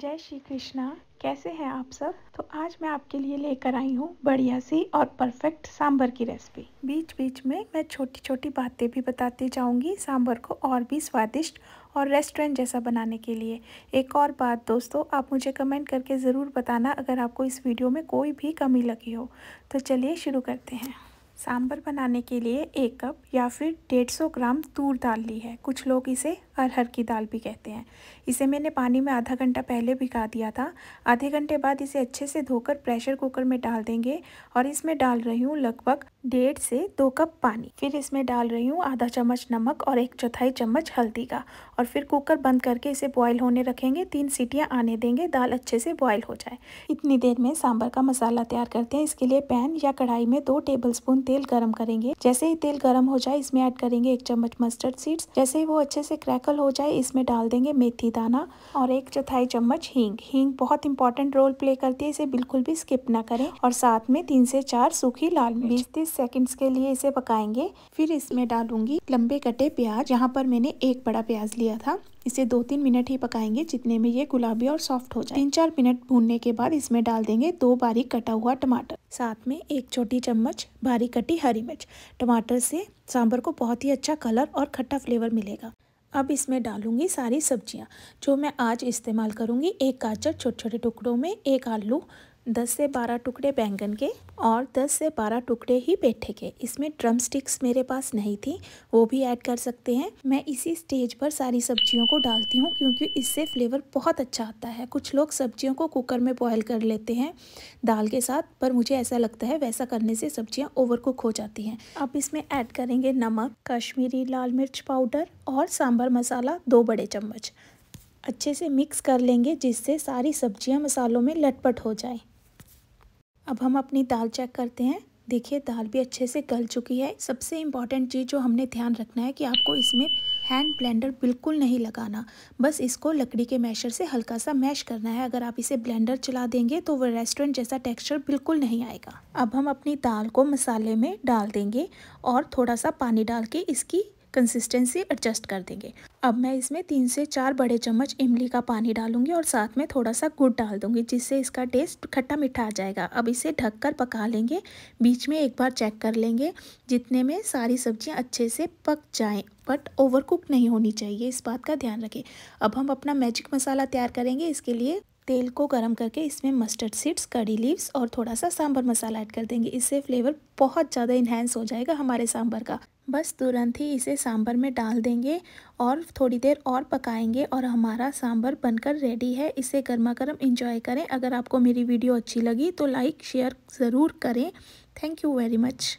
जय श्री कृष्णा कैसे हैं आप सब तो आज मैं आपके लिए लेकर आई हूँ बढ़िया सी और परफेक्ट सांभर की रेसिपी बीच बीच में मैं छोटी छोटी बातें भी बताती जाऊँगी सांभर को और भी स्वादिष्ट और रेस्टोरेंट जैसा बनाने के लिए एक और बात दोस्तों आप मुझे कमेंट करके ज़रूर बताना अगर आपको इस वीडियो में कोई भी कमी लगी हो तो चलिए शुरू करते हैं सांभर बनाने के लिए एक कप या फिर डेढ़ सौ ग्राम तूर दाल ली है कुछ लोग इसे अरहर की दाल भी कहते हैं इसे मैंने पानी में आधा घंटा पहले भिगा दिया था आधे घंटे बाद इसे अच्छे से धोकर प्रेशर कुकर में डाल देंगे और इसमें डाल रही हूँ लगभग डेढ़ से दो कप पानी फिर इसमें डाल रही हूँ आधा चम्मच नमक और एक चौथाई चम्मच हल्दी का और फिर कुकर बंद करके इसे बॉयल होने रखेंगे तीन सीटियाँ आने देंगे दाल अच्छे से बॉयल हो जाए इतनी देर में सांभर का मसाला तैयार करते हैं इसके लिए पैन या कढ़ाई में दो टेबल स्पून तेल गर्म करेंगे जैसे ही तेल गर्म हो जाए इसमें ऐड करेंगे एक चम्मच मस्टर्ड सीड्स जैसे ही वो अच्छे से क्रैकल हो जाए इसमें डाल देंगे मेथी दाना और एक चौथाई चम्मच हींग हींग बहुत इंपॉर्टेंट रोल प्ले करती है इसे बिल्कुल भी स्किप ना करें और साथ में तीन से चार सूखी लाल बीस तीस सेकेंड के लिए इसे पकाएंगे फिर इसमें डालूंगी लंबे कटे प्याज यहाँ पर मैंने एक बड़ा प्याज लिया था इसे दो तीन मिनट ही पकाएंगे जितने में ये गुलाबी और सॉफ्ट हो जाए तीन चार मिनट भूनने के बाद इसमें डाल देंगे दो बारीक कटा हुआ टमाटर साथ में एक छोटी चम्मच बारीक कटी हरी मिर्च टमाटर से सांभर को बहुत ही अच्छा कलर और खट्टा फ्लेवर मिलेगा अब इसमें डालूंगी सारी सब्जियां जो मैं आज इस्तेमाल करूंगी एक गाजर छोटे छोटे टुकड़ों में एक आलू दस से बारह टुकड़े बैंगन के और दस से बारह टुकड़े ही पेठे के इसमें ड्रम स्टिक्स मेरे पास नहीं थी वो भी ऐड कर सकते हैं मैं इसी स्टेज पर सारी सब्जियों को डालती हूँ क्योंकि इससे फ्लेवर बहुत अच्छा आता है कुछ लोग सब्जियों को कुकर में बॉयल कर लेते हैं दाल के साथ पर मुझे ऐसा लगता है वैसा करने से सब्जियाँ ओवर कुक हो जाती हैं अब इसमें ऐड करेंगे नमक कश्मीरी लाल मिर्च पाउडर और सांभर मसाला दो बड़े चम्मच अच्छे से मिक्स कर लेंगे जिससे सारी सब्जियां मसालों में लटपट हो जाए अब हम अपनी दाल चेक करते हैं देखिए दाल भी अच्छे से गल चुकी है सबसे इम्पॉर्टेंट चीज़ जो हमने ध्यान रखना है कि आपको इसमें हैंड ब्लेंडर बिल्कुल नहीं लगाना बस इसको लकड़ी के मैशर से हल्का सा मैश करना है अगर आप इसे ब्लेंडर चला देंगे तो वह रेस्टोरेंट जैसा टेक्सचर बिल्कुल नहीं आएगा अब हम अपनी दाल को मसाले में डाल देंगे और थोड़ा सा पानी डाल के इसकी कंसिस्टेंसी एडजस्ट कर देंगे अब मैं इसमें तीन से चार बड़े चम्मच इमली का पानी डालूंगी और साथ में थोड़ा सा गुड़ डाल दूंगी जिससे इसका टेस्ट खट्टा मीठा आ जाएगा अब इसे ढककर पका लेंगे बीच में एक बार चेक कर लेंगे जितने में सारी सब्जियां अच्छे से पक जाएं बट ओवर कुक नहीं होनी चाहिए इस बात का ध्यान रखें अब हम अपना मैजिक मसाला तैयार करेंगे इसके लिए तेल को गर्म करके इसमें मस्टर्ड सीड्स कड़ी लीव्स और थोड़ा सा सांभर मसाला ऐड कर देंगे इससे फ्लेवर बहुत ज़्यादा इन्हेंस हो जाएगा हमारे सांभर का बस तुरंत ही इसे सांभर में डाल देंगे और थोड़ी देर और पकाएंगे और हमारा सांभर बनकर रेडी है इसे गर्मा गर्म इंजॉय करें अगर आपको मेरी वीडियो अच्छी लगी तो लाइक शेयर ज़रूर करें थैंक यू वेरी मच